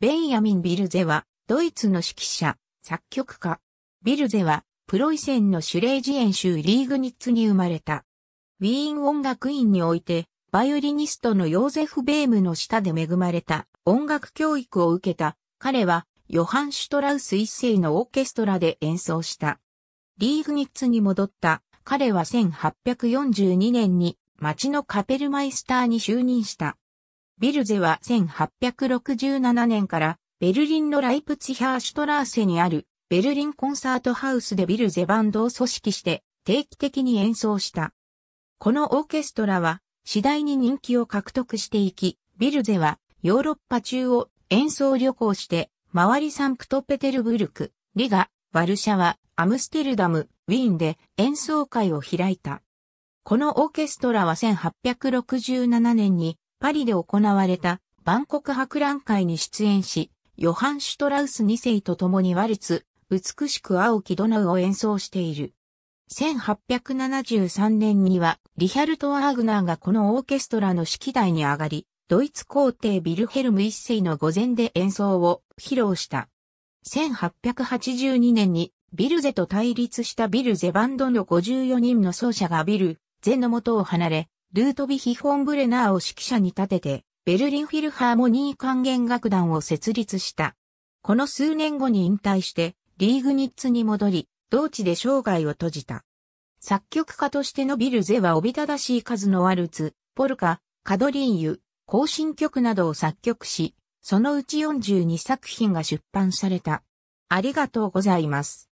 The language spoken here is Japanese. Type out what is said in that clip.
ベンヤミン・ビルゼは、ドイツの指揮者、作曲家。ビルゼは、プロイセンのシュレージエン州リーグニッツに生まれた。ウィーン音楽院において、バイオリニストのヨーゼフ・ベームの下で恵まれた音楽教育を受けた。彼は、ヨハン・シュトラウス一世のオーケストラで演奏した。リーグニッツに戻った。彼は1842年に町のカペルマイスターに就任した。ビルゼは1867年からベルリンのライプツヒャーシュトラーセにあるベルリンコンサートハウスでビルゼバンドを組織して定期的に演奏した。このオーケストラは次第に人気を獲得していき、ビルゼはヨーロッパ中を演奏旅行して周りサンクトペテルブルク、リガ、ワルシャワ、アムステルダム、ウィーンで演奏会を開いた。このオーケストラは1867年にパリで行われた万国博覧会に出演し、ヨハン・シュトラウス2世と共にワルツ、美しく青きドナウを演奏している。1873年には、リヒャルト・アーグナーがこのオーケストラの指揮台に上がり、ドイツ皇帝ビルヘルム一世の御前で演奏を披露した。1882年にビルゼと対立したビルゼバンドの54人の奏者がビルゼの元を離れ、ルートビヒホンブレナーを指揮者に立てて、ベルリンフィルハーモニー管弦楽団を設立した。この数年後に引退して、リーグニッツに戻り、同地で生涯を閉じた。作曲家としてのビルゼはおびただしい数のワルツ、ポルカ、カドリーユ、行進曲などを作曲し、そのうち42作品が出版された。ありがとうございます。